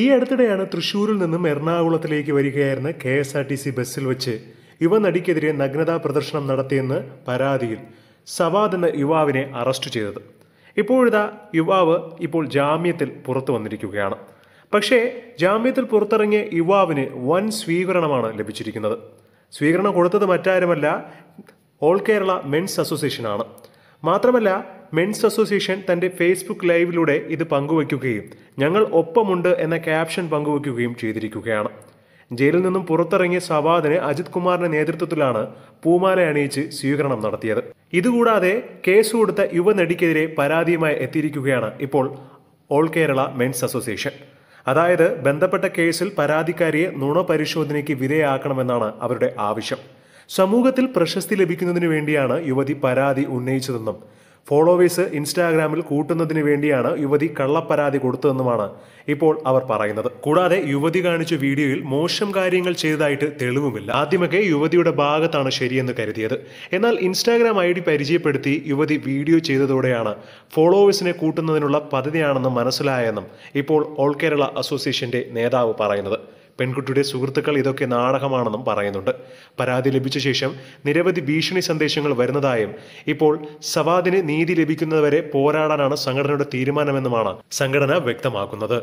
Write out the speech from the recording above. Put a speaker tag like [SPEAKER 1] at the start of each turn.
[SPEAKER 1] ഈ അടുത്തിടെയാണ് തൃശൂരിൽ നിന്നും എറണാകുളത്തിലേക്ക് വരികയായിരുന്ന K S R T C ബസ്സിൽ വെച്ച് യുവ നടിക്കെതിരെ നഗ്നതാ പ്രദർശനം നടത്തിയെന്ന് പരാതിയിൽ സവാദ് എന്ന യുവാവിനെ അറസ്റ്റ് ചെയ്തത് ഇപ്പോഴിതാ യുവാവ് ഇപ്പോൾ ജാമ്യത്തിൽ പുറത്തു വന്നിരിക്കുകയാണ് പക്ഷേ ജാമ്യത്തിൽ പുറത്തിറങ്ങിയ യുവാവിന് വൻ സ്വീകരണമാണ് ലഭിച്ചിരിക്കുന്നത് സ്വീകരണം കൊടുത്തത് മറ്റാരുമല്ല ഓൾ കേരള മെൻസ് അസോസിയേഷനാണ് മാത്രമല്ല മെൻസ് അസോസിയേഷൻ തൻ്റെ ഫേസ്ബുക്ക് ലൈവിലൂടെ ഇത് പങ്കുവയ്ക്കുകയും ഞങ്ങൾ ഒപ്പമുണ്ട് എന്ന ക്യാപ്ഷൻ പങ്കുവയ്ക്കുകയും ചെയ്തിരിക്കുകയാണ് ജയിലിൽ നിന്നും പുറത്തിറങ്ങിയ സവാദിന് അജിത് കുമാറിന്റെ നേതൃത്വത്തിലാണ് പൂമാല അണിയിച്ച് സ്വീകരണം നടത്തിയത് ഇതുകൂടാതെ കേസ് കൊടുത്ത യുവനടിക്കെതിരെ പരാതിയുമായി എത്തിയിരിക്കുകയാണ് ഇപ്പോൾ ഓൾ കേരള മെൻസ് അസോസിയേഷൻ അതായത് ബന്ധപ്പെട്ട കേസിൽ പരാതിക്കാരിയെ നുണ പരിശോധനയ്ക്ക് വിധേയമാക്കണമെന്നാണ് അവരുടെ ആവശ്യം സമൂഹത്തിൽ പ്രശസ്തി ലഭിക്കുന്നതിനു വേണ്ടിയാണ് യുവതി പരാതി ഉന്നയിച്ചതെന്നും ഫോളോവേഴ്സ് ഇൻസ്റ്റാഗ്രാമിൽ കൂട്ടുന്നതിന് വേണ്ടിയാണ് യുവതി കള്ളപ്പരാതി കൊടുത്തതെന്നുമാണ് ഇപ്പോൾ അവർ പറയുന്നത് കൂടാതെ യുവതി കാണിച്ച വീഡിയോയിൽ മോശം കാര്യങ്ങൾ ചെയ്തതായിട്ട് തെളിവുമില്ല ആദ്യമൊക്കെ യുവതിയുടെ ഭാഗത്താണ് ശരിയെന്ന് കരുതിയത് എന്നാൽ ഇൻസ്റ്റാഗ്രാം ഐ ഡി പരിചയപ്പെടുത്തി യുവതി വീഡിയോ ചെയ്തതോടെയാണ് ഫോളോവേഴ്സിനെ കൂട്ടുന്നതിനുള്ള പദ്ധതിയാണെന്ന് മനസ്സിലായെന്നും ഇപ്പോൾ ഓൾ കേരള അസോസിയേഷന്റെ നേതാവ് പറയുന്നത് പെൺകുട്ടിയുടെ സുഹൃത്തുക്കൾ ഇതൊക്കെ നാടകമാണെന്നും പറയുന്നുണ്ട് പരാതി ലഭിച്ച ശേഷം നിരവധി ഭീഷണി സന്ദേശങ്ങൾ വരുന്നതായും ഇപ്പോൾ സവാദിന് നീതി ലഭിക്കുന്നതുവരെ പോരാടാനാണ് സംഘടനയുടെ തീരുമാനമെന്നുമാണ് സംഘടന വ്യക്തമാക്കുന്നത്